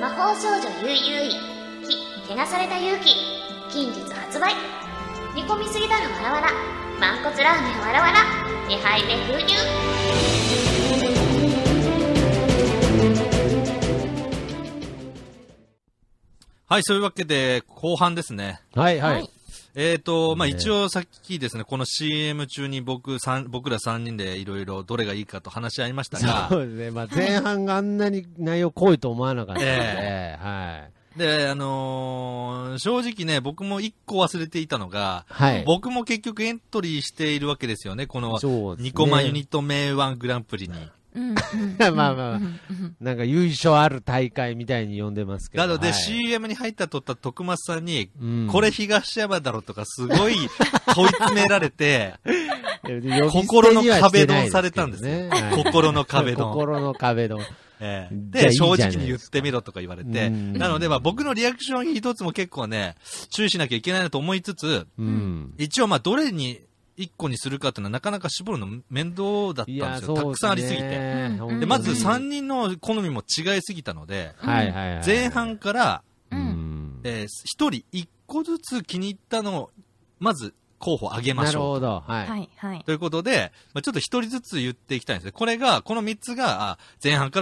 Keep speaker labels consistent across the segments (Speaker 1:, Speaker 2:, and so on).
Speaker 1: 魔法少女ゆいゆい
Speaker 2: きけなされた
Speaker 1: 勇気近日発売煮込みすぎだのわらわらまんこつラーメンわらわら2杯目封入
Speaker 3: はい、そういうわけで、後半ですね。はいはい。えっ、ー、と、まあ、一応さっきですね、この CM 中に僕、僕ら三人でいろいろどれがいいかと話し合いましたが。そうですね。まあ、前半
Speaker 2: があんなに内容濃いと思わなかったので、えー、
Speaker 3: はい。で、あのー、正直ね、僕も一個忘れていたのが、はい、僕も結局エントリーしているわけですよね、この、ニコマユニット名ングランプリに。
Speaker 2: まあまあまあ、なんか優勝ある大会みたいに呼んでますけど。なので、はい、
Speaker 3: CM に入ったとった徳松さんに、うん、これ東山だろとかすごい問い詰められて、心の壁ドンされたんですね。はい、心の壁ドン。心の壁ド
Speaker 2: ン。えで、正直に言ってみろとか言われて、なので、
Speaker 3: まあ僕のリアクション一つも結構ね、注意しなきゃいけないなと思いつつ、うん、一応まあどれに一個にするかっていうのはなかなか絞るの面倒だったんですよ。すたくさんありすぎて。で、まず三人の好みも違いすぎたので、前半から、うん、えー、人一個ずつ気に入ったのを、まず候補上げましょう。なるほど。はい。ということで、まあ、ちょっと一人ずつ言っていきたいんですね。これが、この三つが、前半か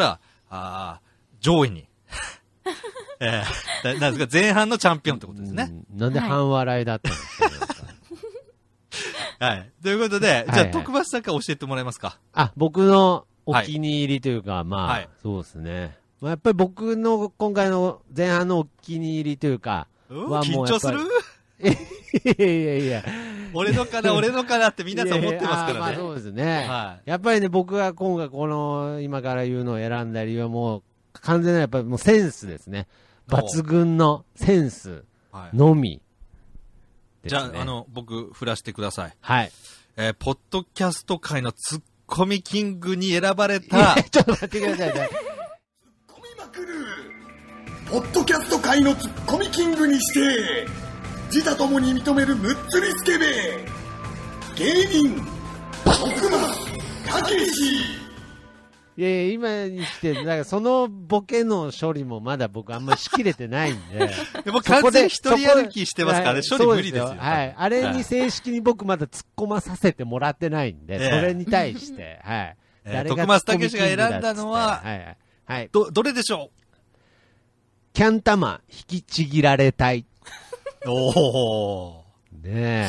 Speaker 3: ら、上位に。えー、なんですか、前半のチャンピオンってことですね。んなんで半笑いだったんですか、はい はい。ということで、じゃあ、徳橋さんから教えてもらえますか。
Speaker 2: あ、僕のお気に入りというか、まあ、そうですね。まあ、やっぱり僕の今回の前半のお気に入りというか、緊張する いやいやいや。俺のかな、俺のかなって皆さん思ってますからね。そうですね。はい。やっぱりね、僕が今回この、今から言うのを選んだ理由はもう、完全なやっぱりもうセンス
Speaker 3: ですね。抜群のセンスのみ。ね、じゃあ、あの、僕、振らせてください。はい。えー、ポッドキャスト界のツッコミキングに選ばれた。ちょっと待ってくださいツッ
Speaker 2: コミまく
Speaker 1: る。ポッドキャスト界のツッコミキングにして、自他ともに認めるむっつりスケベ。芸人、徳
Speaker 3: 松、たけし。
Speaker 2: やいや、今にして、だからそのボケの処理もまだ僕あんまりしきれてないんで。でも完全一人歩きしてますからね、処理無理ですよ。はい。あれに正式に僕まだ突っ込まさせてもらってないんで、それに対して、はい。徳松武が選んだのは、はい。はい。ど、どれでしょうキャン玉、引きちぎられたい。
Speaker 3: おお。ね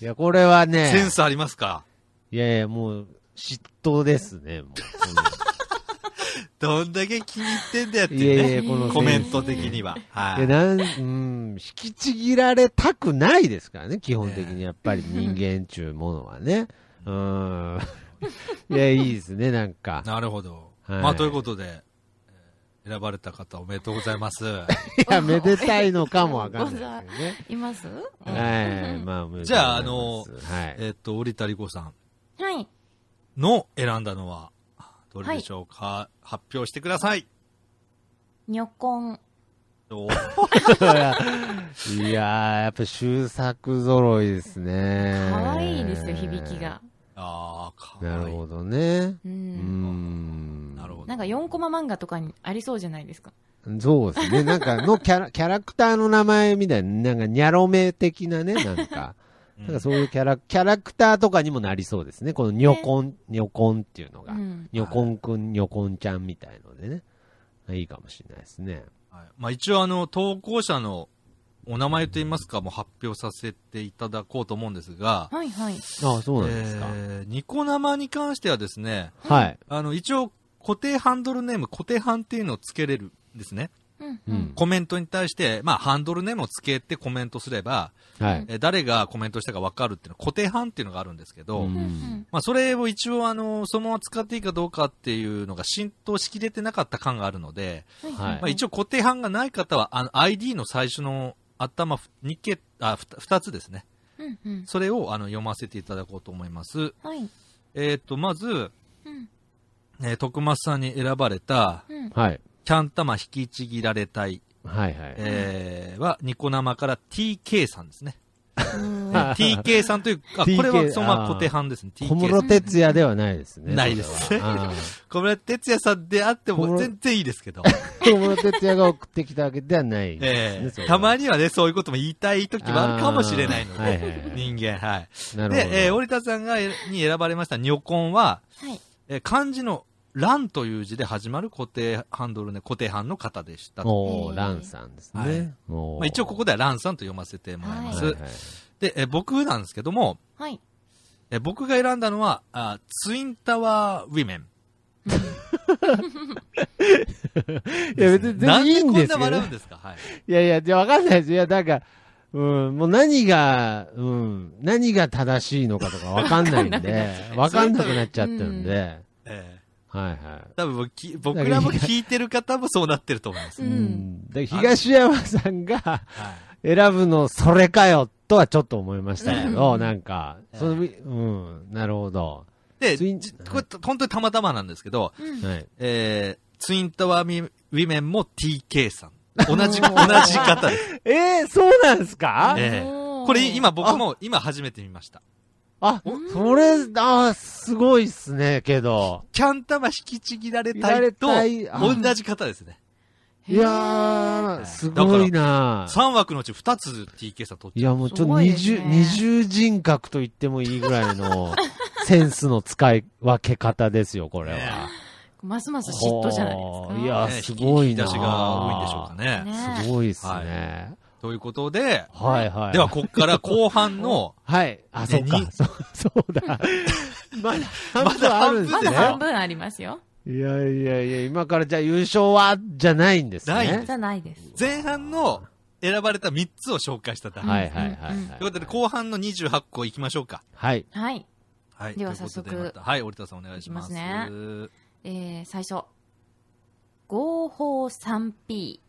Speaker 3: え。いや、
Speaker 2: これはね。センスありますかいやいや、もう、嫉妬です
Speaker 3: ね、もう。どんだけ気に入ってんだよってね。いやいやこのコ
Speaker 2: メント的には。はい。いや、なん、うん、引きちぎられたくないですからね、基本的にやっぱり人間ちゅうものはね。うん。いや、いいですね、なんか。なるほど。はい、まあ、とい
Speaker 3: うことで、選ばれた方おめでとうございます。いや、めでたいのかもわかんない
Speaker 4: ですね。います
Speaker 3: はい。まあ、じゃあ、あの、はい、えっと、折田理子さん。はい。の選んだのは、どれでしょうか、はい、発表してください。
Speaker 4: ニョコン。いやー、
Speaker 3: や
Speaker 2: っぱ修作揃いですね。かわいいですよ、響き
Speaker 4: が。
Speaker 3: あ
Speaker 2: あ、かわいい。なるほどね。うん。
Speaker 4: なるほど。なんか4コマ漫画とかにありそうじゃないですか。
Speaker 2: そうですね。なんか、のキャラ、キャラクターの名前みたいな、なんか、ニャロメ的なね、なんか。だかそういうキャラ、キャラクターとかにもなりそうですね。このニョコン、ニョコンっていうのが。ニョコンくん、ニョコンちゃんみたいのでね。い
Speaker 3: いかもしれないですね。はい、まあ一応あの、投稿者のお名前といいますか、もう発表させていただこうと思うんですが。はいはい。ああ、そうなんですか。えー、ニコ生に関してはですね。はい。あの、一応固定ハンドルネーム、固定版っていうのをつけれるんですね。うんコメントに対して、まあ、ハンドルネームをつけてコメントすれば、はい、え誰がコメントしたか分かるっていうの固定版っていうのがあるんですけど、うん、まあ、それを一応あの、そのまま使っていいかどうかっていうのが浸透しきれてなかった感があるので、はい、まあ、一応固定版がない方は、あの ID の最初の頭 2, けあ 2, つですね、うんうん、それをあの読ませていただこうと思います。はい、えー、とまず、うん、えー、徳松さんに選ばれた、はいキャンま引きちぎられたい。はいはい。えー、は、ニコ生から TK さんですね。TK さんという、あ、これはそのまま小手半ですね。TK 小室哲也ではないですね。ないです。小室哲也さんであっても全然いいですけど。
Speaker 2: 小室哲也が送ってきたわけではない、ねえー、たまにはね、
Speaker 3: そういうことも言いたい時もあるかもしれないので、はいはい、人間、はい。で、えー、折田さんがに選ばれましたニョコンは、はい、えー、漢字のランという字で始まる固定ハンドルね、固定班の方でした。おランさんですね。はい、まあ、一応ここではランさんと読ませてもらいます。はい、でえ、僕なんですけども、はい、え僕が選んだのはあ、ツインタワーウィメン。いや、別に全然いいんですよ、ね。笑うんですか、
Speaker 2: い、やいや、じゃわかんないですよ。いや、なんか、うん、もう何が、うん、何が正しいのかとかわかんないんで、わかんなくなっちゃってるんで。うん、えーはいはい。多分き、僕らも聞いてる方もそうなってると思います。うん。で、東山さんが、選ぶの、それかよ、とはちょっと思いましたけど、なんか、その、うん、なるほど。
Speaker 3: で、これ、本当にたまたまなんですけど、はい、えー、ツインタワーウィメンも TK さん。同じ、同じ方です。えー、そうなんですかええこれ今僕も、今初めて見ました。
Speaker 2: あ、それ、あす
Speaker 3: ごいっすね、けど。キャン玉引きちぎられたいと、同じ方ですね。いやー、すごいな三3枠のうち2つ TK さん取っていや、もう
Speaker 2: ちょっと二重、ね、二重人格と言ってもいいぐらいの センスの使い分け方ですよ、これは。
Speaker 4: ますます嫉妬じゃないですか。いや、す
Speaker 2: ごいな、ね、引き出しが多いんでしょうかね。すごいっすね。は
Speaker 3: いということで、はいはい。では、こっから後半の、はい。あ、そうか。そうだ。
Speaker 4: まだ、まだ半分まだ半分ありますよ。
Speaker 2: いやいやいや、今からじゃあ優勝は、じゃないんですね。ない。じ
Speaker 4: ゃないです。前半の
Speaker 3: 選ばれた3つを紹介したと。はいはいはい。ということで、後半の28個いきましょうか。はい。はい。はい。では早速。はい、折田さんお願いします。ま
Speaker 4: すね。えー、最初。合法 3P。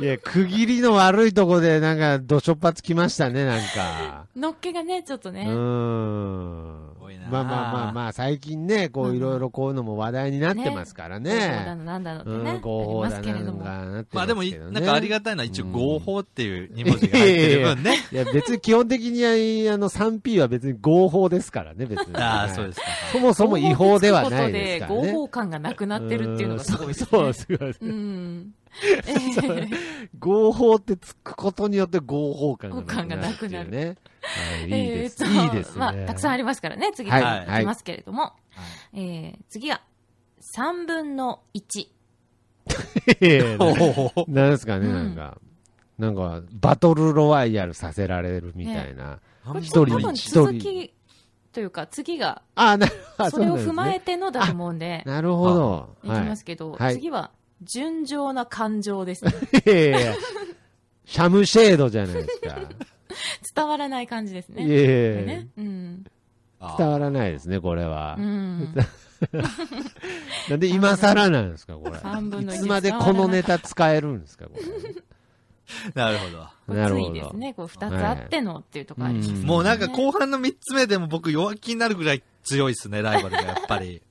Speaker 2: いや、区切りの悪いとこで、なんか、どしょっぱつきましたね、なんか。
Speaker 4: のっけがね、ちょっとね。う
Speaker 2: ん。いな。まあまあまあまあ、最近ね、こういろいろこういうのも話題になってますからね。ね
Speaker 4: なんだろうね。合法だなんだなってまあでも、なんかありが
Speaker 3: たいのは一応合法っていう2文字が入ってる分
Speaker 2: ね。いや、別に基本的にあの 3P は別に合法ですからね、
Speaker 3: 別に。ああ、そうですか。
Speaker 2: そもそも違法ではないですからね。合法感がなくなってるっていうのがすごいですね。そう、すごい。う
Speaker 4: ん。
Speaker 2: 合法ってつくことによって合法感がなくなるね。はい、いいです。いいですね。まあ、たくさんありますからね、次からいきます
Speaker 4: けれども。はい、えー、次は3分の1。
Speaker 2: なんですかね、なんか。なんか、バトルロワイヤルさせられるみたいな。一、人、一
Speaker 4: 人。というか、次が、あなそれを踏まえてのだと思うんで、なるほど。いきますけど、次は純情な感情ですね。
Speaker 2: いやいやシャムシェードじゃないですか。
Speaker 4: 伝わらない感じですね。いやいやうん、
Speaker 2: 伝わらないですね、これはう。ん なんで今更なんですか、これ。分いつまでこのネタ使えるんですか、こ
Speaker 3: なるほど。なる
Speaker 4: ほついですど。ね、こう二つあってのっていうところあります、ねうん
Speaker 3: もうなんか後半の3つ目でも僕弱気になるぐらい強いですね、
Speaker 4: ライバルがやっ
Speaker 2: ぱ
Speaker 3: り。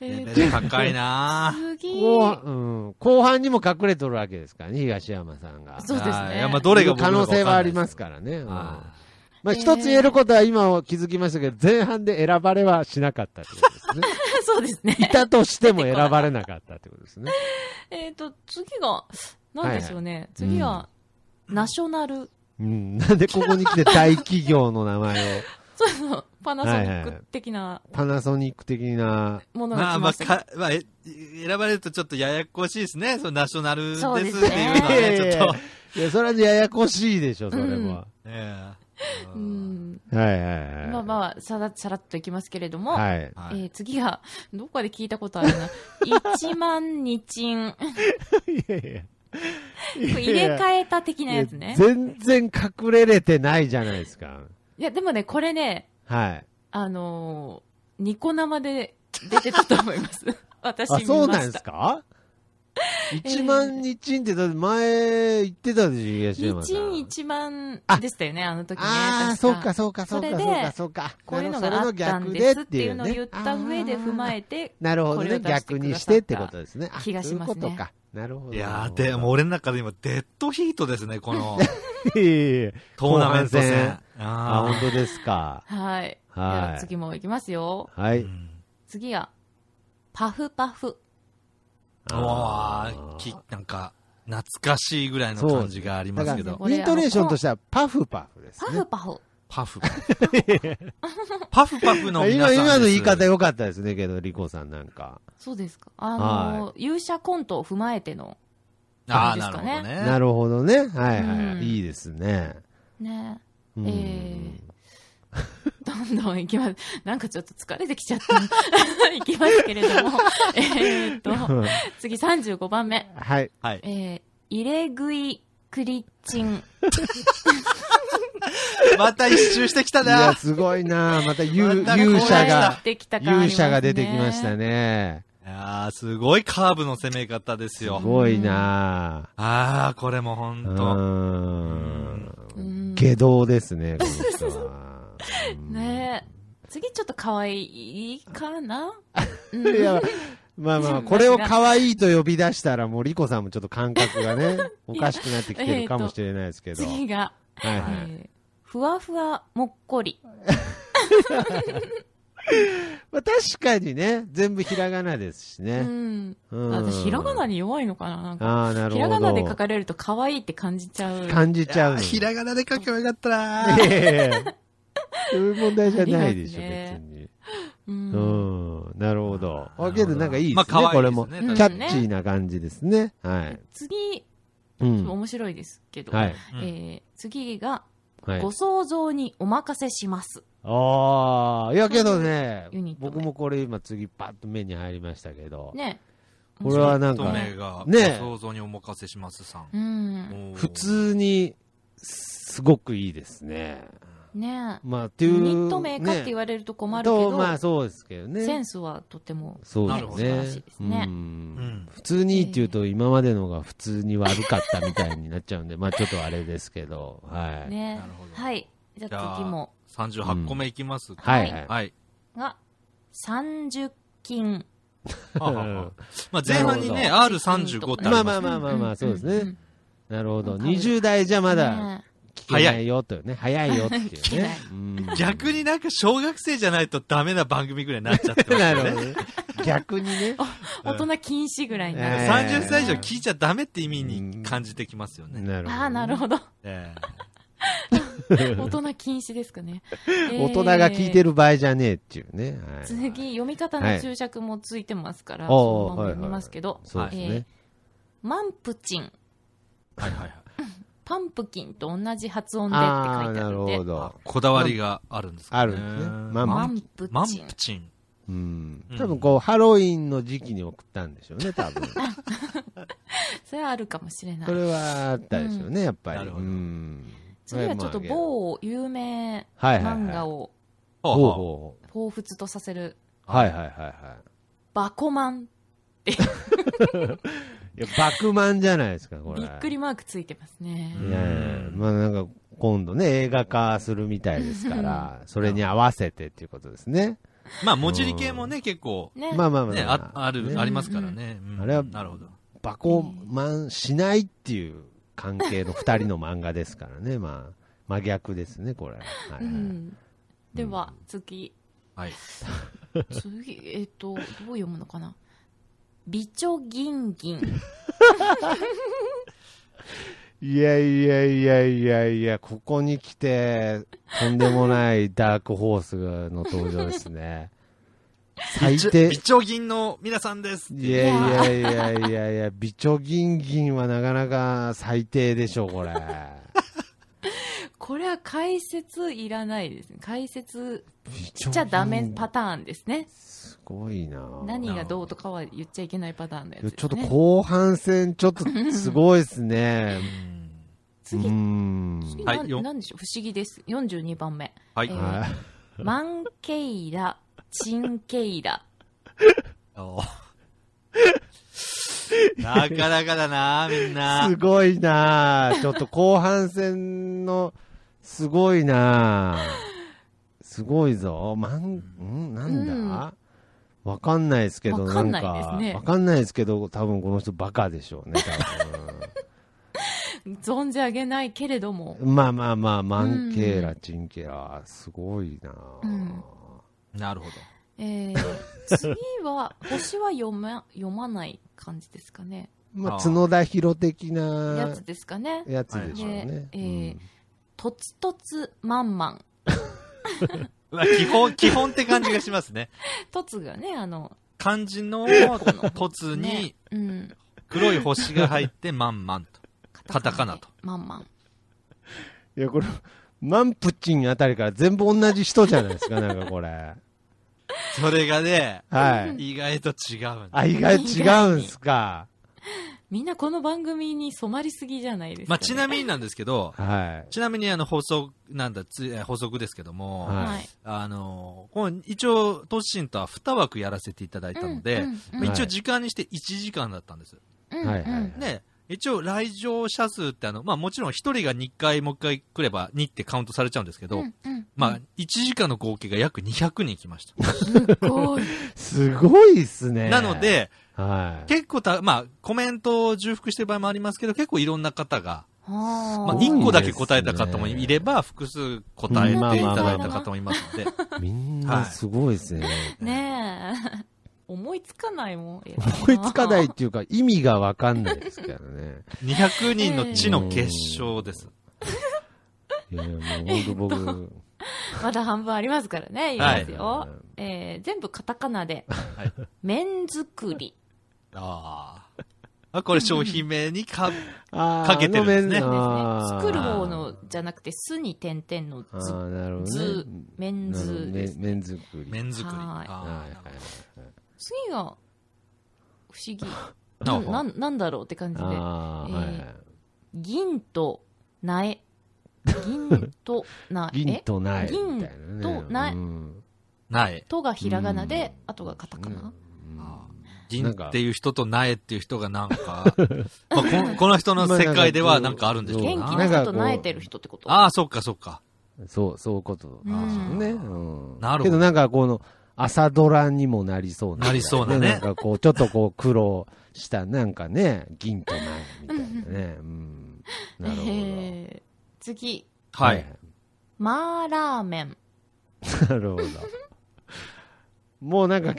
Speaker 4: レベル高い
Speaker 2: な後、うん、後半にも隠れとるわけですからね、東山さんが。そうですね。まあ、どれが可能性はありますからね。まあ、一つ言えることは今気づきましたけど、前半で選ばれはしなかったってことですね。そうですね。いたとしても選ばれなかったってことですね。
Speaker 4: えっと、次が、何でしょうね。はいはい、次うん、ナショナル。
Speaker 2: うん、なんでここに来て大企業の名前を。
Speaker 4: そうそう、パナソニック的な、はいは
Speaker 2: い、パナソニック的な
Speaker 4: ものが来ました、まあま
Speaker 3: あ、まあ、選ばれるとちょっとややこしいですね。そのナショナル
Speaker 2: ですっていうのはね、ねちょっと。いや、それはややこしいでしょ、それは。う ん、
Speaker 3: え
Speaker 4: ーうん、はいはいはい。まあまあ、さらっといきますけれども、はい、えー、次が、どこかで聞いたことあるな。1万日賃。いやいや。入れ替えた的なやつねや。全
Speaker 2: 然隠れれてないじゃないですか。
Speaker 4: いや、でもね、これね、はい。あのーニコ生で出てたと思います。私見ました。そうなんです
Speaker 2: か ?1 万日ンって、前言ってたでしょ、東山さん。
Speaker 4: 1万でしたよね、あの時ね。ああ、そうか、そうか、そうか、そうか、そうか。こういうのがあったんですっていうのを言った上で踏まえて、なるほどね。逆にして
Speaker 2: っ
Speaker 3: てことですね。
Speaker 4: あ気がしますね
Speaker 3: なるほど。いやでも俺の中で今、デッドヒートですね、この。トーナメント戦。ああ、本当ですか。
Speaker 4: はい。はい。次もいきますよ。はい。次は、パフパフ。
Speaker 3: ああ、き、なんか、懐かしいぐらいの感じがありますけ
Speaker 2: ど。イントネーションとしては、パフパフです、パフパフ。パフパ
Speaker 4: フ。パフパフ
Speaker 2: の皆さん今、今の言い方良かったですね、けど、リコさんなんか。
Speaker 4: そうですか。あの、勇者コントを踏まえての。
Speaker 2: ああ、なるほどね。なるほどね。はいはい。いいですね。ね
Speaker 4: ええ どんどん行きます。なんかちょっと疲れてきちゃった。行きますけれども。えっと、次35番目。はい。はい。え入れ食いクリッチン。また一周してきたい
Speaker 2: や、な。すごいなまた勇勇者が、勇者が出てきましたね。やー、す
Speaker 3: ごいカーブの攻め方ですよ。すごい
Speaker 2: なー。あー、これもほんと。うん。下道ですね、この
Speaker 4: 人 ね次ちょっと可愛いかないや、
Speaker 2: まあまあ、これを可愛いと呼び出したら、もうリコさんもちょっと感覚がね、おかしくなってきてるかもしれないですけど。えー、次が、はいはい、
Speaker 4: えー、ふわふわもっこり。
Speaker 2: まあ確かにね、全部ひらがなですしね。うん。うん、私、ひらが
Speaker 4: なに弱いのかななんかあなるほど。ひらがなで書かれると可愛いって感じちゃう。感じちゃう。ひらがなで書けばよかったなそういう問題じゃない
Speaker 2: でしょ、ね、
Speaker 4: 別に。うん、う
Speaker 2: ん、なるほど。わけで、なんかいいですね、まあいいすねこれも、キャッチーな感じですね。はい。
Speaker 4: 次、うん、面白いですけど、はい、えー、次が、ご想像にお任せします。
Speaker 2: ああ、いやけどね僕もこれ今次パッと目に入りましたけど、ね。これはなんか、ねが
Speaker 3: 想像にお任せしますさん。う普通にすごくいいですね。
Speaker 4: ねまあっていうユニット名かって言われると困るけど、ね、まあそうですけどねセンスはとても、ね、そうですねねう
Speaker 2: ん、普通にっていうと今までのが普通に悪かったみたいになっちゃうんでまあちょっとあれ
Speaker 3: ですけどは
Speaker 4: いねはいじゃあ次も
Speaker 3: 38個目いきます、うん、は
Speaker 4: い、
Speaker 2: はい、
Speaker 3: はい、
Speaker 4: が30金
Speaker 3: ま
Speaker 2: あ前半にね R35 ってあままあまあまあまあまあ、そうですね、うんうんなるほど、20代じゃ
Speaker 3: まだ聞けないよというね、早
Speaker 2: いよって
Speaker 4: いうね。逆
Speaker 3: になんか小学生じゃないとダメな番組ぐらいになっちゃってます ね。
Speaker 4: 逆にね。大人禁止ぐらいになる。30歳以上聞いち
Speaker 3: ゃダメって意味に感じてきますよね。なるほど。ああ、なるほど。えー
Speaker 4: 大人禁止ですかね、えー、大人が聞いてる
Speaker 2: 場合じゃねえっていうね、はい、次読み方の
Speaker 4: 注釈もついてますから、はい、そのまま読みますけどマンプチンはいはいはいパンプキンと同じ発音でって書いてあるんで。
Speaker 2: こだわりがあるんですか、ね、あるんですね。マンプチン。マンプチン。うん。多分こう、ハロウィンの時期に送ったんでしょうね、多分。
Speaker 4: それはあるかもしれない。それ
Speaker 2: はあったでしょうね、やっぱり。なるほど。次はちょっと
Speaker 4: 某有名漫画を、
Speaker 2: ほう
Speaker 4: 彷彿とさせる。
Speaker 2: はいはいはいはい。
Speaker 4: バコマンって。
Speaker 2: いや、バクマンじゃないですか、これ。びっく
Speaker 4: りマークついてますね。いやい
Speaker 2: やまあなんか、今度ね、映画化するみたいですから、それに合わせてっていうことですね。まあ、文字理系もね、結構、まあまあまあ、ね、あある、ね、ありますからね。あれは、なるほど。バコマンしないっていう関係の2人の漫画ですからね、まあ、真逆ですね、これ。はい
Speaker 4: では、次。はい。次、えっ、と、どう読むのかな。びちょぎんぎん。
Speaker 2: いやいやいやいやいや、ここに来て、とんでもないダークホースの登場ですね。最低。ョ
Speaker 3: ギンの皆さんです。いやいやい
Speaker 2: やいやいや、ギンギンはなかなか最低でしょう、これ。
Speaker 4: これは解説いらないですね。解説しちゃダメパターンですね。す
Speaker 2: ごいな何
Speaker 4: がどうとかは言っちゃいけないパターンです、ね、ちょっと後
Speaker 2: 半戦、ちょっとすごいですね。次、次何、はい、で
Speaker 4: しょう、不思議です。42番目。はい。えー、マンケイラ、チンケイラ。
Speaker 3: なかなかだなみんな。す
Speaker 2: ごいなちょっと後半戦のすごいなすごいぞ。まん、んなんだ、わ、うん、かんないですけど、なんか、わ、かんないですけど、多分この人バカでしょうね、多
Speaker 4: 分。存じ上げないけれども。ま
Speaker 2: あまあまあ、マンケーラ、チンケラ、すごいな、
Speaker 4: うん、なるほど。えー、次は、星は読ま、読まない感じですかね。まあ、
Speaker 2: 角田博的な。やつですかね。やつでしょうね。
Speaker 4: えー、うんとつとつまんまん。基本、基本って感じがしますね。とつがね、あの、漢字のとつに、
Speaker 3: 黒い星が入って、まんまんと。カタカナと。
Speaker 4: まんまん。
Speaker 2: いや、これ、マンプチンあたりから全部同じ人じゃないですか、なんかこ
Speaker 3: れ。それがね、はい。意外と違うあ、意外と違うんすか。
Speaker 4: みんなこの番組に染まりすぎじゃないですか、ね、まあ、ち
Speaker 3: なみになんですけど、はい、ちなみにあの放送なんだ補足ですけども、はい、あのこの一応、シンとは2枠やらせていただいたので、うんうん、一応、時間にして1時間だったんです。
Speaker 1: は
Speaker 2: い
Speaker 3: でね一応、来場者数ってあの、まあ、もちろん1人が2回、もう1回来れば2ってカウントされちゃうんですけど、うんうん、まあ、1時間の合計が約200人来ました。すごい。すごいっすね。なので、はい、結構た、まあ、コメントを重複してる場合もありますけど、結構いろんな方が、
Speaker 1: まあ、1個だけ答えた方もい
Speaker 2: れば、複数答えていただいた方もいますので。みんなすごいですね。
Speaker 4: ねえ。思いつかないもん。思いつかない
Speaker 2: っていうか、意味がわかんないですからね。200人の地の結晶です。いやもう本当僕、
Speaker 4: まだ半分ありますからね、いいですよ。え全部カタカナで。はい、麺作り。
Speaker 2: ああ。
Speaker 3: あ、これ商品名にか、かけてるんですね。ですね。
Speaker 2: 作る方の
Speaker 4: じゃなくて、すに点々の図、あなるほどね、図、面図
Speaker 2: 面
Speaker 3: 作り。作り。はい。
Speaker 4: はいはいは次が、不思議。なななんだろうって感じで。えー銀と苗。銀と苗。銀と苗。銀と苗。
Speaker 3: 苗。とがひらがな
Speaker 4: で、あとがカタカナ。うんうん
Speaker 3: ジっていう人と苗っていう人がなんか、まあ、ここの人の世界ではなんかあるんでしょうな。元気な人と苗てる人ってことああ、そっかそっか。
Speaker 2: そう、そういうこ
Speaker 3: と
Speaker 4: なんですよね。
Speaker 3: う
Speaker 2: ん。なるほど。けどなんかこの、朝ドラにもなりそうな、なりそうなね。なんかこう、ちょっとこう、苦労したなんかね、銀と苗みたいなね。うん。なるほど。
Speaker 4: ー、次。はい。マーラーメン。
Speaker 2: なるほど。もうなんか、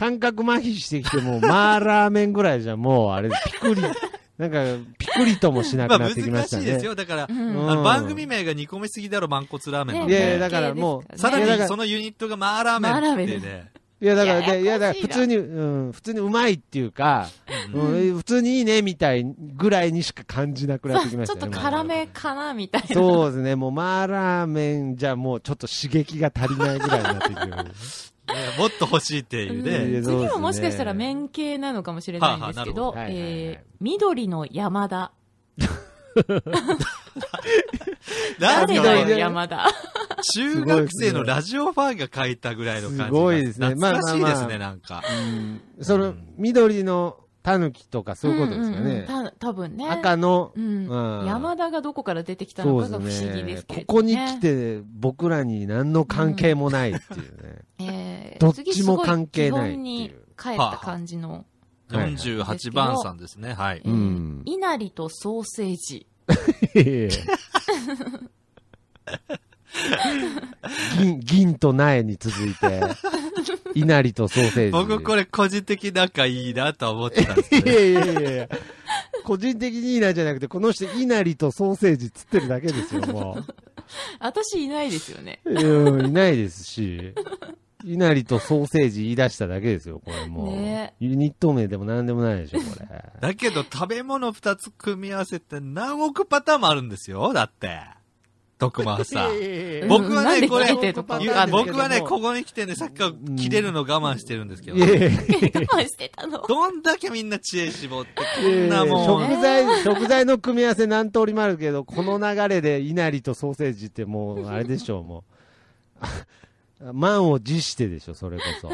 Speaker 2: 感覚麻痺してきて、もう、マーラーメンぐらいじゃ、もう、あれ、ピクリ。なんか、ピクリともしなくなってきましたね。難しいですよ。だから、うん、番組
Speaker 3: 名が煮込みすぎだろ、マンコツラーメンなんいや、だからもう、さらにそのユニットがマーラーメンって
Speaker 4: ね。
Speaker 2: いや、だから、ね、いや、だから、普通に、うん、普通にうまいっていうか、うん、普通にいいね、みたいぐらいにしか感じなくなってきましたね。ちょっと辛
Speaker 4: めかな、みたいな。そう
Speaker 2: ですね、もう、マーラーメンじゃ、もう、ちょっと刺激が足りないぐらいになってき
Speaker 3: てます。もっと欲しいって
Speaker 4: い
Speaker 2: うね。次ももしかしたら
Speaker 4: 面形なのかもしれないんですけど、緑の山田。誰
Speaker 3: の山田。中学生のラジオファンが書いたぐらいの感じ。すごいですね。懐かしいですね、なんか。
Speaker 2: その、緑のタヌキとかそういうことですかね。うん
Speaker 4: うん、多分ね。赤の、うん、山田がどこから出てきたのかが不思議ですけど、ねここに来
Speaker 2: て僕らに何の関係もないっていうね。うん、えどっちも関係ないっていう。帰った感じの。48
Speaker 3: 番さんですね、はい。うん、
Speaker 4: 稲荷とソーセージ。銀、
Speaker 2: 銀と苗に続いて、稲荷とソーセージ。僕こ
Speaker 3: れ個人的仲いいなと思ってたんですけど、いやいやいやいや。
Speaker 2: 個人的にいいなじゃなくて、この人、いなりとソーセージつってるだけですよ、もう。
Speaker 4: 私いないですよね。う
Speaker 2: ん、いないですし、いなりとソーセージ言い出しただけですよ、これもう。ね、ユニット名でも何でもな
Speaker 3: いでしょ、これ。だけど、食べ物2つ組み合わせて何億パターンもあるんですよ、だって。徳間さん。僕はね、これ、僕はね、ここに来てね、さっきから切れるの我慢してるんですけど、我慢してたのどんだけみんな知恵絞って、こんなもん。食材、食
Speaker 2: 材の組み合わせ何通りもあるけど、この流れでいなりとソーセージってもう、あれでしょう、もう。満を持してでしょ、それこそ。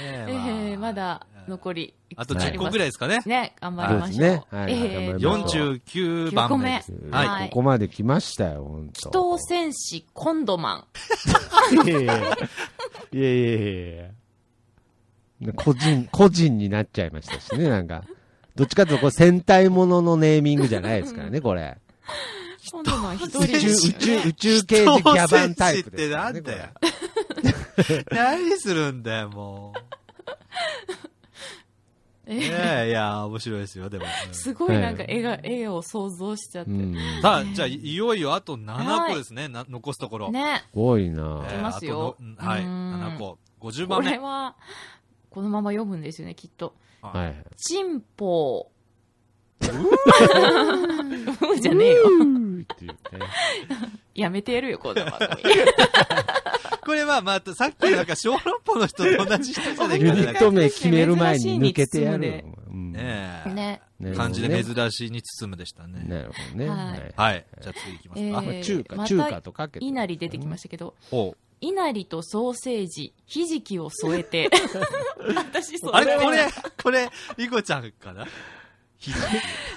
Speaker 4: えまだ残りあと10個ぐらいですかね。ね、頑張りましょう。ね、はい、49番目。はい。こ
Speaker 2: こまで来ましたよ、本当。祈祷
Speaker 4: 戦士コンドマ
Speaker 2: ン。いやいやいやいや個人、個人になっちゃいましたしね、なんか。どっちかというと、戦隊もののネーミングじゃないですからね、こ
Speaker 3: れ。
Speaker 4: 今度の一人
Speaker 3: 宇宙、宇宙系でギャバンタイプね。ってなんだよ。何するんだよ、もう。
Speaker 4: え
Speaker 3: いや、面白いですよ、でも。
Speaker 2: すごいなんか
Speaker 4: 絵が、絵を想像しちゃって。
Speaker 3: さあ、じゃあ、いよいよあと7個ですね、な残すところ。ね。す
Speaker 2: ごいな、えー、
Speaker 3: ますよ。はい、7個。50番目。これ
Speaker 4: は、このまま読むんですよね、きっと。はい。チンポー。うー じゃねえよ。いっていうね。やめてやるよ、この番組。
Speaker 3: これはまあ、さっきなんか小籠包の人と同じ人じゃないユニット名決める前に抜けてやる。
Speaker 4: ねね
Speaker 3: 感じで珍しいに包むでしたね。なるほどね。はい。はい、じゃあ次いきますか。えー、中華、中華とかけて、い稲荷出てきましたけど。ほう。
Speaker 4: 稲荷とソーセージ、ひじきを添えて。私、それ。あれ、これ、これ、リコちゃんかな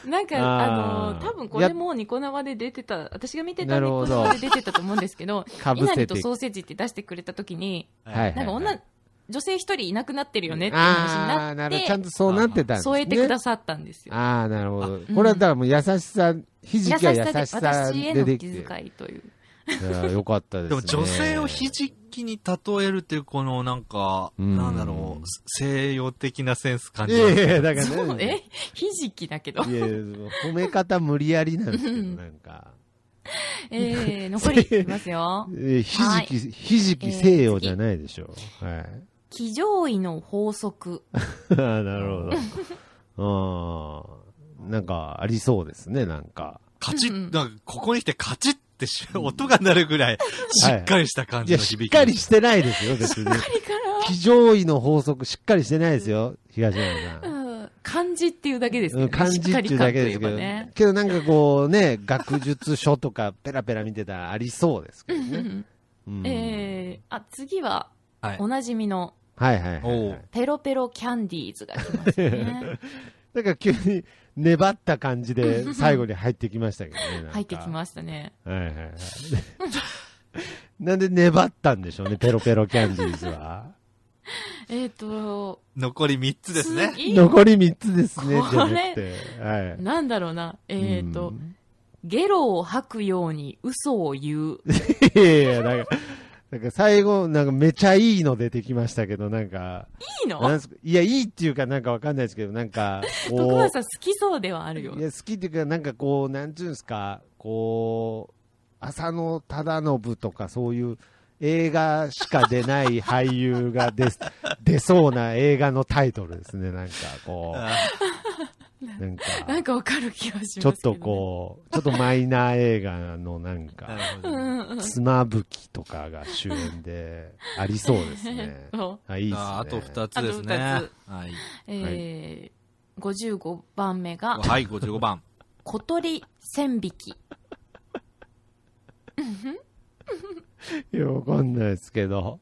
Speaker 4: なんか、あの、多分これもニコ生で出てた、私が見てたニコ生で出てたと思うんですけど、いなりとソーセージって出してくれた時に、はい、なんか女、女性一人いなくなってるよねって話になって、なるちゃんとそうなってたんです、ね、添えてくださったんです
Speaker 2: よ。ああ、なるほど。これはだからもう優しさ、ひじきは優しさでできて
Speaker 4: 私への気遣いという。
Speaker 3: いやよかったです、ね、でも女
Speaker 2: 性
Speaker 4: をひじ
Speaker 3: に例えるっていう、このなんか、んなんだろう、西洋的なセンス感
Speaker 2: じ。いやいや、だからね。
Speaker 4: えひじきだけど。いや
Speaker 3: 褒
Speaker 2: め方無理やりなんですけど、な
Speaker 4: んか。えー、残りいきますよ。えー、ひじき、ひじき西
Speaker 2: 洋じゃないでしょう。はい。
Speaker 4: 気乗位の法則。
Speaker 2: なるほど。うん。なんか、ありそうですね、なんか。カ
Speaker 3: チッ、んん、ここに来てカチッってし、音が鳴るぐらい、しっかりした感じの響き、はい、しっかりし
Speaker 2: てないですよ、別に。非常位の法則、しっかりしてないですよ、東
Speaker 4: 山さん。漢字っていうだけですけど、ね、漢字っていうだけですけど、ね、
Speaker 2: けどなんかこうね、学術書とかペラペラ見てたらありそうです
Speaker 4: けどね。えー、あ、次は、おなじみの、
Speaker 2: はい、はいはいはい、はい
Speaker 4: ペロペロキャンディーズが来
Speaker 2: ますね。だ から急に、粘った感じで 最後に入ってきましたけどね。入ってきましたね。はいはい なんで粘ったんでしょうね、ペロペロキャンディーズは。
Speaker 4: えっと、残
Speaker 2: り3つですね。残り3つですね、じゃなくて。はい、なんだろうな、えっ、ー、
Speaker 4: と、ゲロを吐くように嘘を言う。
Speaker 2: いやいや、なんか、なんか最後、なんかめちゃいいの出てきましたけど、なんか。いいのいや、いいっていうかなんかわかんないですけど、なんかこう。徳川さん
Speaker 4: 好きそうではある
Speaker 2: よ。いや、好きっていうか、なんかこう、なんていうんですか、こう、浅野忠信とかそういう映画しか出ない俳優が出出そうな映画のタイトルですね、なんかこう。
Speaker 4: なんか、なんかわかる気がします、ね、ちょっ
Speaker 2: とこう、ちょっとマイナー映画のなんか、妻夫木とかが主演
Speaker 3: で、あり
Speaker 2: そうです
Speaker 4: ね。
Speaker 2: あ、いいですね。あと2つですね。
Speaker 3: はい。
Speaker 4: えー、55番目が、は
Speaker 3: い、55番。
Speaker 4: 小鳥千匹。
Speaker 2: いや、わかんないです
Speaker 3: けど。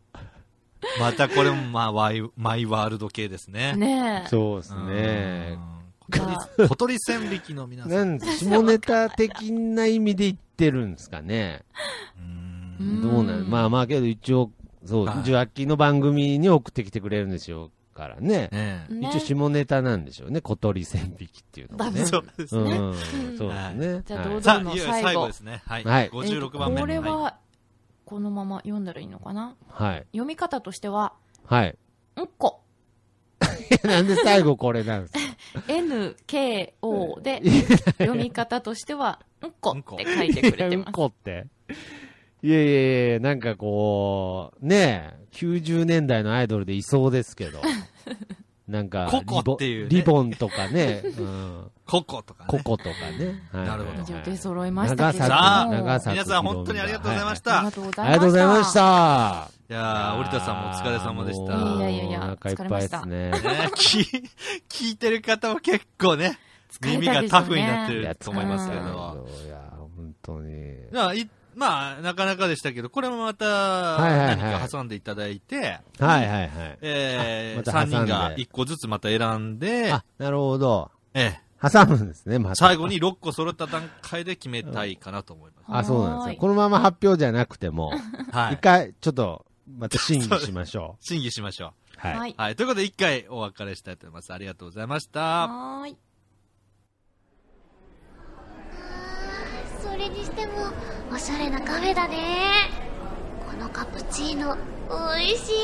Speaker 3: またこれも、まあ、マイワールド系ですね。ねそうですね。
Speaker 2: 小鳥千匹の皆さん。下ネタ的な意味で言ってるんですかね。うん。どうなのまあまあけど一応、そう、受話器の番組に送ってきてくれるんでしょうからね。ね一応下ネタなんでしょうね。小鳥千匹っていうのがね。そうですね。うん、そうですね。はい、じゃあ、どうぞの最後。最後ですね。はい。56番目。これは、
Speaker 4: このまま読んだらいいのかなはい。読み方としては、はい。うんこ。
Speaker 2: なんで最後これなんですか
Speaker 4: NKO で、読み方としては、うんこって書いてくれてます。う
Speaker 2: んこって。いやいやいや、なんかこう、ねえ、90年代のアイドルでいそうですけど。なんかリボ、ココっていう、ね、リボンとかね、うん、ココとかね。ココとかね。はい、なるほど。出揃いましたけど。長崎、皆さん本当にありがとうございました。はい、ありがとうございまし
Speaker 3: た。いやー、折田さんもお疲れ様でした。いやいやいや、お腹いっぱいですね。ね 聞いてる方も結構ね、ね耳がタフになってると思いますけど。いや、本当に。まあ、なかなかでしたけど、これもまた、何か挟んでいただいて、はいはいはい。えー、ま、3人が1個ずつまた選んで、あ、な
Speaker 2: るほど。ええ。挟むんですね、ま最後に
Speaker 3: 6個揃った段階で決めたいかなと思います。あ、そうなんですよ。この
Speaker 2: まま発表じゃなくても、はい。一回、ちょっと、また審議しましょ
Speaker 3: う。審議しましょう。はい。はい。ということで、一回お別れしたいと思います。ありがとうございました。
Speaker 1: はい。れにしてもおしゃれなカフェだねこのカプチーノおいしい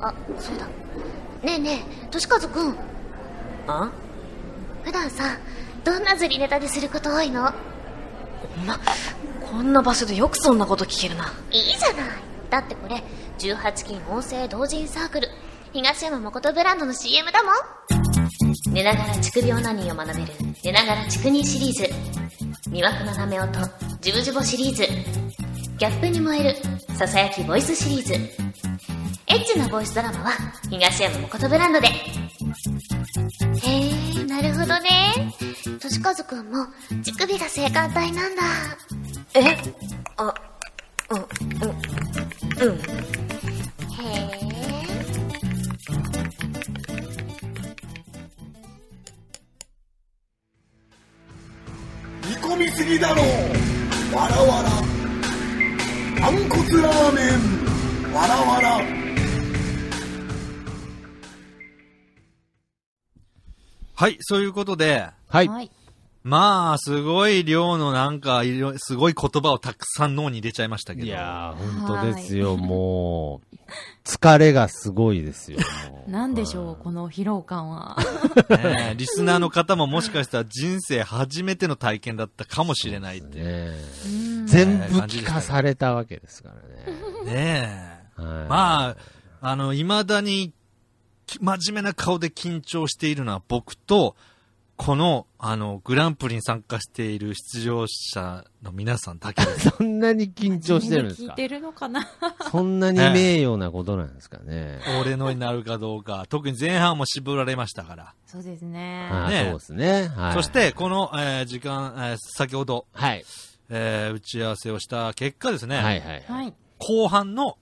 Speaker 1: あそうだねえねえとしかずくんあ普段さどんなズリネタですること多いのこんなこんな場所でよくそんなこと聞けるないいじゃないだってこれ18金音声同人サークル東山誠ブランドの CM だもん寝ながら乳首オナニーを学べる寝ながら乳首シリーズ魅惑のめメ音ジブジボシリーズギャップに燃えるささやきボイスシリーズエッチなボイスドラマは東山誠ブランドでへえなるほどねとしくんも乳首が性感帯なんだえあうんうんうん
Speaker 3: みすぎだろわらわら軟骨ラーメ
Speaker 4: ンわらわら
Speaker 3: はいそういうことではい、まあすごい量のなんかすごい言葉をたくさん脳に入れちゃいましたけどいやー、
Speaker 4: 本当です
Speaker 2: よ、もう。疲れがすごいですよ。
Speaker 4: なんでしょう、この疲労感はね。リスナーの
Speaker 3: 方ももしかしたら人生初めての体験だったかもしれないってね、全部聞かされたわけですからね。ねえ。はい、まあ、あの、未だに、真面目な顔で緊張しているのは僕と、この、あの、グランプリに参加している出場者の皆さんだけ そんなに緊張してるんですか聞い
Speaker 4: てるのかなそ
Speaker 2: んなに名誉なことなん
Speaker 3: ですかね。俺のになるかどうか。特に前半も絞られましたから。
Speaker 4: そうですね。
Speaker 3: ねそうですね。はい、そして、この、えー、時間、えー、先ほど、はい、えー、打ち合わせをした結果ですね。はいはい、
Speaker 4: はい。後半
Speaker 3: の、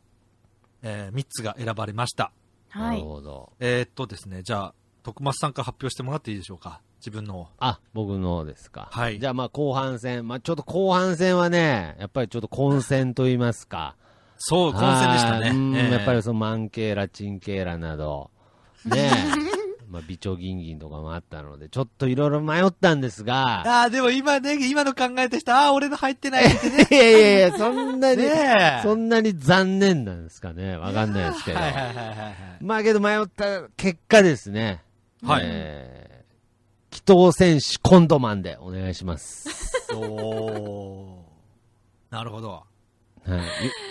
Speaker 3: えー、3つが選ばれました。はい。なるほど。えー、っとですね、じゃあ、徳松さんから発表してもらっていいでしょうか。自分の。
Speaker 2: あ、僕のですか。は
Speaker 3: い。じゃあまあ後
Speaker 2: 半戦。まあちょっと後半戦はね、やっぱりちょっと混戦と言いますか。そう、混戦でしたね。うん、えー、やっぱりそのマンケーラ、チンケーラなど、ね まあ、美女ギンギンとかもあったので、ちょっといろいろ迷ったんですが。
Speaker 3: ああ、でも今ね、
Speaker 2: 今の考えとしてああ、俺の入ってないってね。いやいやいや、そんなに、そんなに残念なんですかね。わかんないですけど。はいはいはいはい、まあけど迷った結果ですね。はい。えー激闘戦士コンドマンでお願いします。
Speaker 3: おなるほど。はい。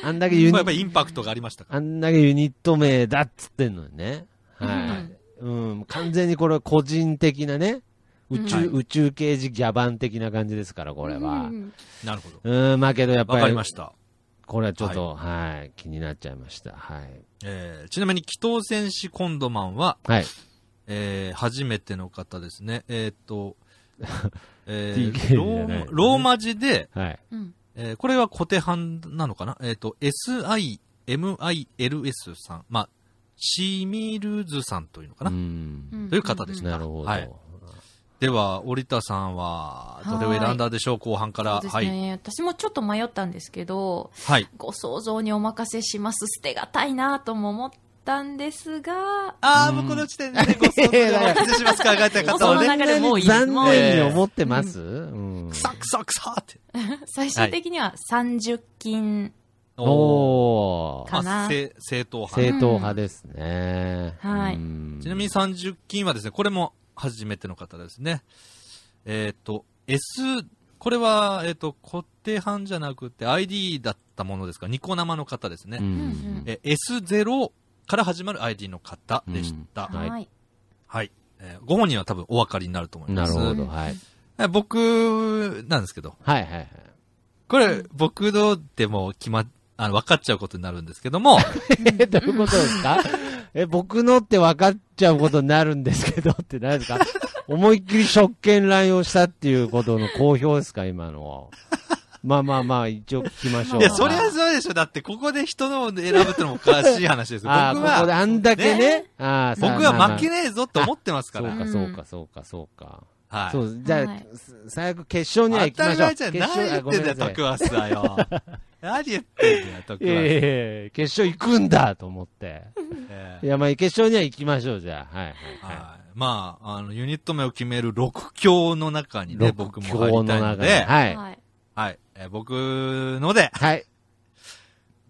Speaker 3: あんだけユニット。やっぱりインパクトがありました
Speaker 2: あんだけユニット名だっつってんのにね。はい。うん、完全にこれは個人的なね、宇宙、うん、宇宙刑事ギャバン的な感じですから、これは。うん、なるほど。うん、まあけどやっぱり。わかりました。これはちょっと、はい、はい、気
Speaker 3: になっちゃいました。はい。えー、ちなみに、祈祷戦士コンドマンは、はい。えー、初めての方ですね。えー、っと、えー、ロローマ字で、はい、えー、これは小手版なのかなえっ、と、SIMILS さん。まあ、シミルズさんというのかなという方でした。なるほど。はい。では、折田さんは、どれを選んだでしょう、後半から。そうですね、は
Speaker 4: い、私もちょっと迷ったんですけど、はい、ご想像にお任せします、捨てがたいなとも思っったんですが、ああ、もうこの時点でね、ご想像でお任せします考えた方はね。その流れもういい
Speaker 2: 残念に思ってますうくさ
Speaker 4: くさくさって最終的には30金。
Speaker 2: おー。かな正
Speaker 3: 正派。正派。
Speaker 2: 統派ですね。うはいう
Speaker 3: ちなみに30金はですね、これも初めての方ですね。えっ、と、S、これは、えっ、と、固定版じゃなくて ID だったものですかニコ生の方ですね。ううんえ S0 から始まる ID の方でした。うん、はい。はい、えー。ご本人は多分お分かりになると思います。なるほど、はい。僕、なんですけど。はいはいはい。これ、僕のでも決まっ、あの、分かっちゃうことになるんですけども。え、どういうことですか
Speaker 2: え、僕のって分かっちゃうことになるんですけどって何ですか思いっきり職権乱用したっていうことの公表ですか今のは。まあまあまあ、一応聞きましょう。いや、そりゃ
Speaker 3: そうでしょ。だって、ここで人のを選ぶってのもおかしい話ですよ。僕は。ここであんだけね。ねあ僕は負けねえぞって
Speaker 2: 思ってますから。そうか、そうか、そうか、そうか。はい。そう、じゃあ、はい、最悪決勝には行きましょう。当たり前じゃな 何言ってんだよ、徳橋さんよ。何言ってんだよ、徳橋さん。いやいやいや、決勝行くんだと思って。えー、いや、まあ、決勝には行きましょう、じゃあ。
Speaker 3: はいはい、まあ、あの、ユニット名を決める6強の中にね、僕も入りたいので、はい。はい。えー、僕ので、はい。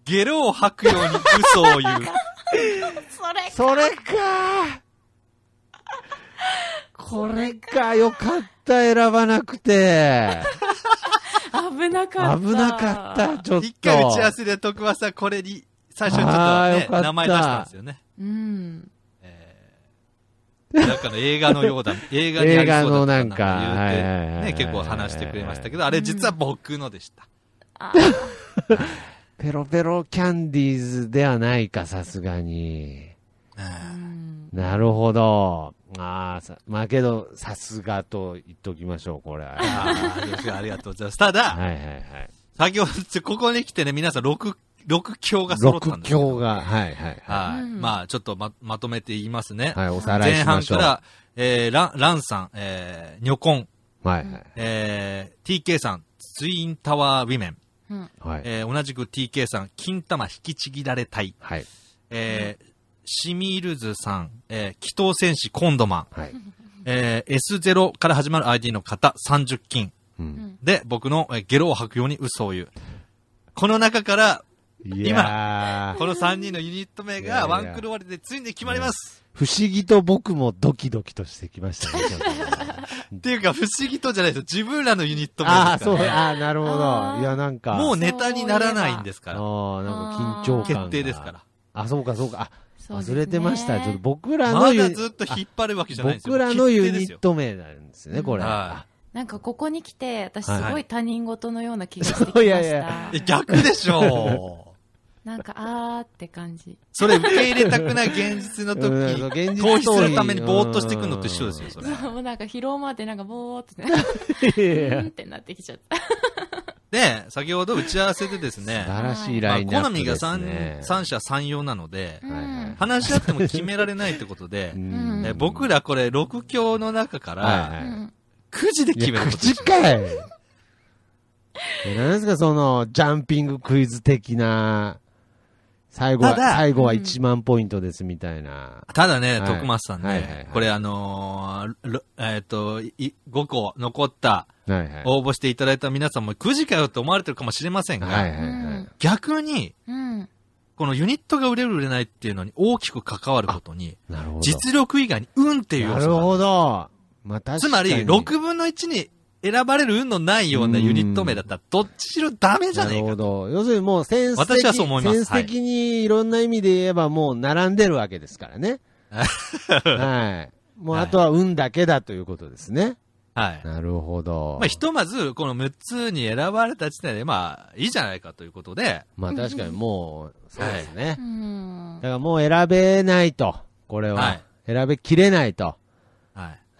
Speaker 3: ゲロを吐くように嘘を言
Speaker 2: う。それか。それか。
Speaker 3: これか、よかった、選ばな
Speaker 2: くて。
Speaker 3: 危なかった。危なかった、ちょっと。一回打ち合わせで徳和さん、これに、最初にちょっと、ね、名前出したんですよね。うん。なんかの映画のようだ、映画にありそうだったか言んて、ね、結構話してくれましたけど、あれ実は僕のでした。
Speaker 2: ペロペロキャンディーズではないか、さすがに。なるほど。ああ、まあけど、さすがと言っときましょう、これ。ああ、ありがとうございます。ただ、はいはいはい。
Speaker 3: 先ほど、ここに来てね、皆さん6六強が揃ったんです6強が、はいはいはい。まあ、ちょっとま、まとめて言いますね。はい、おさらいしましょう。前半から、えー、ラン、ランさん、えー、ニョコン、はいはい、えー、TK さん、ツインタワーウィメン、うんえー、同じく TK さん、金玉引きちぎられたい、はいえー、うん、シミールズさん、えー、祈祷戦士コンドマン、はいえー、S0 から始まる ID の方30金、うん、で、僕の、えー、ゲロを吐くように嘘を言う。この中から、今、この3人のユニット名がワンクロ割りでついに決まります。不思議と僕もド
Speaker 2: キドキとしてきまし
Speaker 3: たね。っていうか、不思議とじゃないです自分らのユニット名ですから、ね。ああ、そう、ああ、なるほど。いや、なんか。もうネタにならないん
Speaker 2: ですから。ああ、なんか緊張感。決定ですから。あ、そうか、そうか。あ忘れてました。ちょっと僕らのユニット。まだずっと引っ張るわけじゃないです僕らのユニット名なんですね、これ。は
Speaker 4: い。なんかここに来て、私すごい他人事のような気がしてきました。は い、いやいや、逆でしょう。なんか、あーって感じ。それ受け入れたくない現実の時、現実逃避するためにぼーっとしてくるのと一緒ですよ、それ。もうなんか疲労もあってなんかぼーっとね、うんってなってきちゃった。
Speaker 3: で、先ほど打ち合わせでですね、素晴らしいラインナップです、ね。まあ、好みが 3, 社3用なので、はいはい、話し合っても決められないってことで、え僕らこれ6強の中から、はいはい9時で決める。9かい
Speaker 2: 何ですか、その、ジャンピングクイズ的な。
Speaker 3: 最後は、最後は1
Speaker 2: 万ポイントですみたいな。ただね、徳松さんね、
Speaker 3: これあのえっ、と、5個残った、応募していただいた皆さんも9時かよって思われてるかもしれませんが、逆に、このユニットが売れる売れないっていうのに大きく関わることに、実力以外に運っていうなるほど。まあ、つまり、6分の1に選ばれる運のないようなユニット名だったら、どっちしろダメじゃね
Speaker 2: えか。なるほど。要するにもうセンス的私はそう思います。センス的にいろんな意味で言えばもう並んでるわけですからね。はい。もうあとは運だけだということですね。
Speaker 3: はい。なるほど。まあ、ひとまず、この6つに選ばれた時点で、まあ、いいじゃないかということで。まあ、確かに
Speaker 2: もう、そうですね。はい、だからもう選べないと。これは。はい、選べきれないと。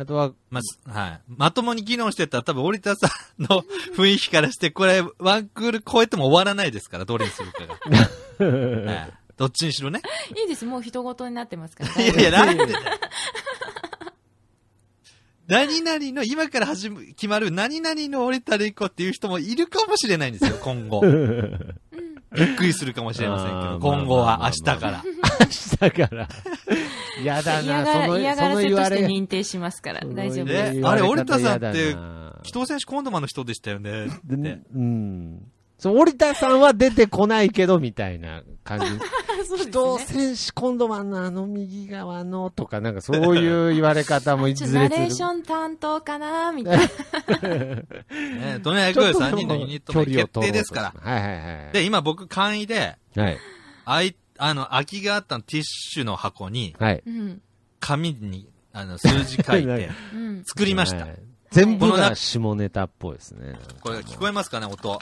Speaker 3: あとは、まず、はい。まともに機能してたら多分、折田さんの 雰囲気からして、これ、ワンクール超えても終わらないですから、どれにするかが。はい、どっちにしろ
Speaker 4: ね。いいです、もう人事になってますから。いやいや、なんで
Speaker 3: 何々の、今から始め、決まる何々の折田玲子っていう人もいるかもしれないんですよ、今後。びっくりするかもしれませんけど、今後は明日から。明日から。
Speaker 2: 嫌だな、その、嫌がらせとして認定しますから、大丈夫です。あれ、折田さんって、
Speaker 3: 紀藤選手今度マの人でしたよ
Speaker 2: ね。うん。そう、折田さんは出てこないけど、みたいな感じ。そうです、ね、選手今度はのあの右側のとか、なんかそういう言われ方もいずれナレーショ
Speaker 4: ン担当かなみたいな。
Speaker 3: ね、とにかく3人のユニットの決定ですから。はいはいはい。で、今僕簡易で、はい。相あの、空きがあったティッシュの箱に、はい。うん。紙に、あの、数字書いて、
Speaker 2: 作りました全部が下ネタっぽいですね。
Speaker 3: これ聞こえますかね、音。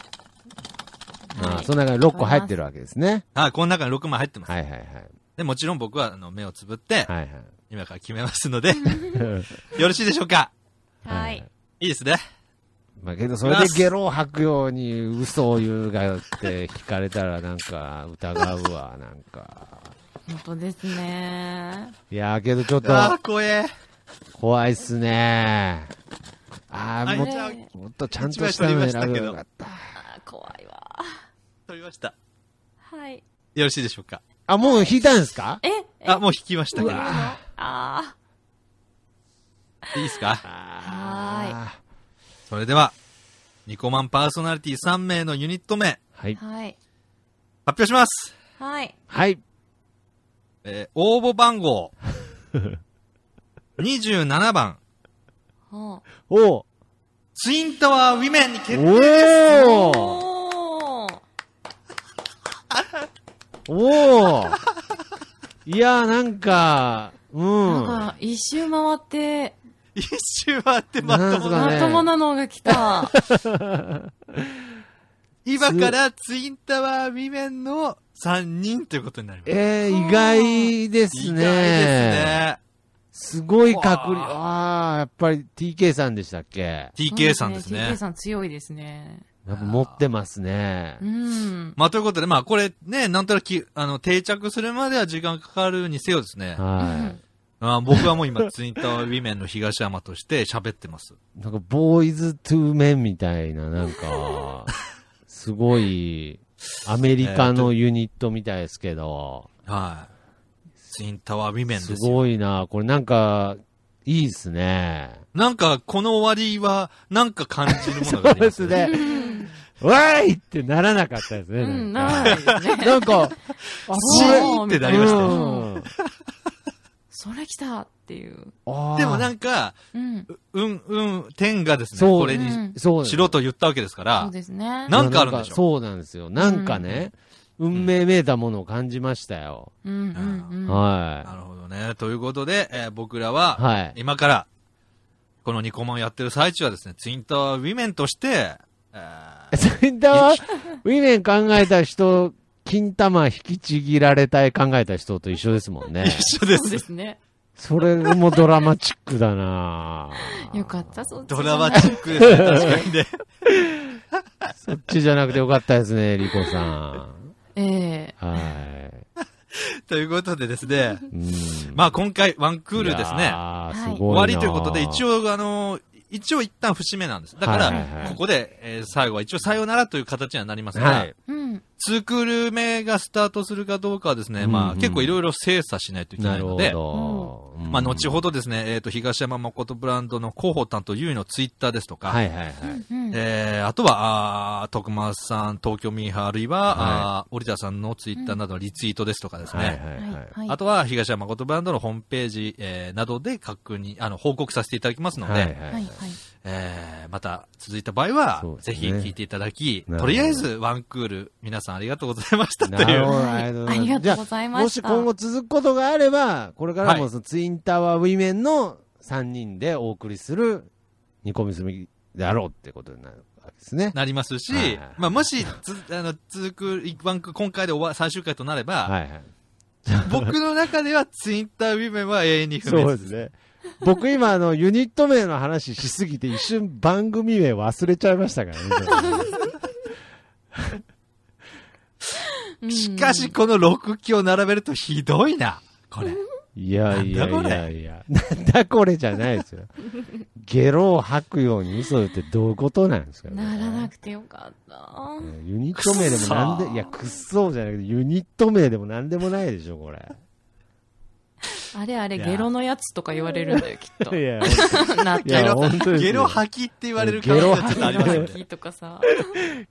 Speaker 2: ああその中に6個入ってるわけですね。
Speaker 3: あこの中に6枚入ってます。はいはいはい。で、もちろん僕は、あの、目をつぶって、はいはい。今から決めますので、よろしいでしょうかはい。いいですね。まあけど、それでゲ
Speaker 2: ロを吐くように嘘を言うがよって聞かれたら、なんか、疑うわ、なんか。
Speaker 4: 本当ですね。
Speaker 2: いやー、けどちょっと。あ怖え。怖いっすねああ、もっと、もっとちゃんとしたの選べよかった。あ
Speaker 4: 怖いわ。取りました。はい。
Speaker 2: よろしいでしょうか。あ、もう引いたんですかえあ、もう引きましたけど。あ
Speaker 4: あ。いいっすかは
Speaker 3: い。それでは、ニコマンパーソナリティ3名のユニット名、はい。はい。発表します。はい。はい。えー応募番号、27 番、おおおツインタワーウィメンに決
Speaker 2: 定お
Speaker 4: ー
Speaker 3: お
Speaker 2: おいやーなんか、うなんん。
Speaker 4: か、一周回って、一周回ってまともな、ね、まともなのが来た。
Speaker 3: 今からツインタワー未面の3人ということになります。え
Speaker 2: えー、意外ですね。意外ですね。すごい確率。ああ、やっぱり TK さんでしたっけ ?TK さんですね。TK
Speaker 4: さん強いですね。
Speaker 2: やっぱ持ってますね。う
Speaker 4: ん。
Speaker 3: まあ、ということで、まあ、これね、なんとなく、あの、定着するまでは時間かかるにせよですね。はい。あ僕はもう今、ツイッターウィメンの東山として喋ってます。
Speaker 2: なんか、ボーイズ・トゥ・メンみたいな、なんか、すごい、アメリカのユニットみたいですけど。はい。ツインタワー・ウィメンですすごいな。これなんか、いいですね。
Speaker 3: なんか、この終わりは、なんか感じるものがありますね。そうで
Speaker 4: すね。
Speaker 2: わーいってならなかったですね。なんか、あ、シーってなりましたね。
Speaker 4: それ来たっていう。でもなんか、うん、
Speaker 3: うん、天がですね、これにしろと言ったわけですから、そうですね。なんかあるんでしょそ
Speaker 2: うなんですよ。なんかね、うん、運命めいたものを感じ
Speaker 3: ましたよ。
Speaker 2: うん、うん、はい。
Speaker 3: なるほどね。ということで、えー、僕らは、はい、今から、このニコマンやってる最中はですね、ツインターウィメンとして、え
Speaker 2: ー、ツインターウィメン考えた人金玉引きちぎられたい考えた人と一緒ですもんね。一緒です。そうですね。それもドラマチックだなよかった、そっち。ドラマチックですね、確かにね。そっちじゃなくてよかったですね、リコさん。ええー、は
Speaker 3: い。ということでですね、まあ今回ワンクールですね、す終わりということで、一応あのー、一応一旦節目なんです。だから、ここで、え最後は一応さようならという形にはなりますが、はい、ークール目がスタートするかどうかはですね、うんうん、まあ結構いろいろ精査しないといけないので、まあ後ほどですね、えっ、ー、と、東山誠ブランドの広報担当優位のツイッターですとか、はいはいはい。えー、あとは、あ徳間さん、東京ミーハーあるいは、はい、あ織田さんのツイッターなどのリツイートですとかですね、はいはいはい、あとは東山誠ブランドのホームページ、えー、などで確認、あの、報告させていただきますので、はいはいはい、えー、また続いた場合は、ね、ぜひ聞いていただき、とりあえずワンクール、皆さんありがとうございましたという。ありが
Speaker 2: とうございました。もし今後続くことがあれば、これからもそのツインタワーウィメンの3人でお送りする煮込み済みであろうってことになる。ね、
Speaker 3: なりますし、はいはい、まあ、もしつあの続くワンク今回で終わ最終回となれば、はいはい、僕の中ではツインターウィメンは永遠に不す。そうですね。
Speaker 2: 僕今あのユニット名の話しすぎて一瞬番組名忘れちゃいましたから
Speaker 3: ね。しかしこの6機を並べるとひどいな、これ。
Speaker 2: いやいやいやいや、な
Speaker 3: んだこれ
Speaker 2: じゃないですよ。ゲロを吐くように嘘ってどういうことなんですかね。
Speaker 1: ならな
Speaker 4: くてよかった。
Speaker 2: ユニット名でもなんで、いや、くっそうじゃなくて、ユニット名でもなんでもないでしょ、これ。
Speaker 4: あれあれ、ゲロのやつとか言われるんだよ、きっと。いや、なゲロ、ゲロ吐きって言われる可能性はちょっとありますよね。とかさ。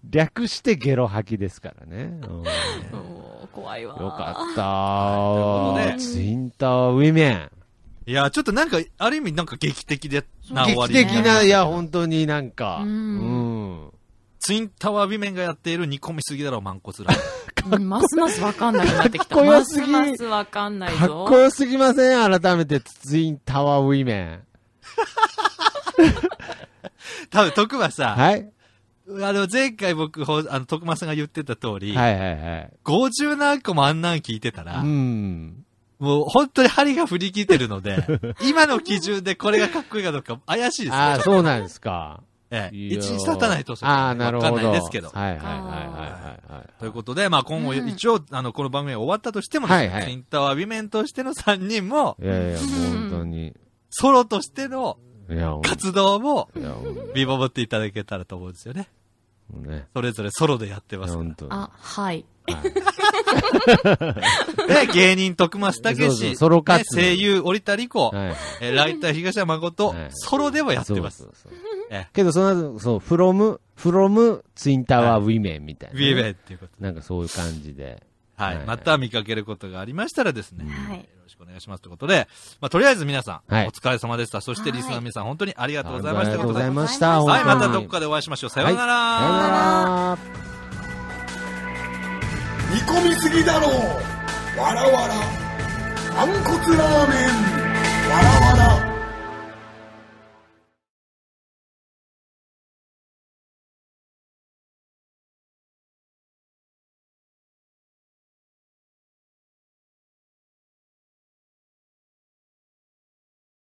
Speaker 2: 略してゲロ吐きですからね。うん、
Speaker 3: 怖いわ。よかっ
Speaker 2: た、ツインタワーウィメン。
Speaker 3: いや、ちょっとなんか、ある意味なんか劇的でな劇的な、いや、本当になんか。うん。ツインタワーウィメンがやっている煮込みすぎだろ、マンコスラ。
Speaker 4: ますますわかんなくなってきた。かっこよすぎ。ますますわかんないぞ。かっこよすぎま
Speaker 2: せん改めて、ツインタワーウィメ
Speaker 3: ン。多分、徳馬さ、はい、あの、前回僕、あの、徳馬さんが言ってた通り、はいはいはい。50何個もあんなん聞いてたら、うん。もう本当に針が振り切ってるので、今の基準でこれがかっこいいかどうか怪しいですね。ああ、そうなんですか。ええ、一日経たないとそれ、ああ、なるほど。わかんないですけど。はいはいはいはいということで、まあ今後、一応、あの、この番組が終わったとしてもね、はいはい、インターアビメンとしての3人も、いやいや、本当に。ソロとしての
Speaker 1: 活動も
Speaker 3: 見守っていただけたらと思うんですよね。ね、それぞれソロでやってますから。
Speaker 4: あ、はい。はい 芸人徳増武けし、ソロ活声優折田理子、はい、
Speaker 3: えライター東山誠、はい、ソロでもやってます。そうそうそうえ
Speaker 2: けどその後、そう、フロム、フロムツインタワーウィメンみたいな、ね、ウィメンっていうこと。
Speaker 3: なんかそういう感じで。はい。はい、また見かけることがありましたらですね、はい、よろしくお願いしますということで、まあ、とりあえず皆さん、はい、お疲れ様でした。そしてリスナーの皆さん、本当にありがとうございました。ありがとうございました。はい、またどこかでお会いしましょう。さようなら。さようなら。煮込みすぎだろわらわら。軟骨ラーメン。わらわら。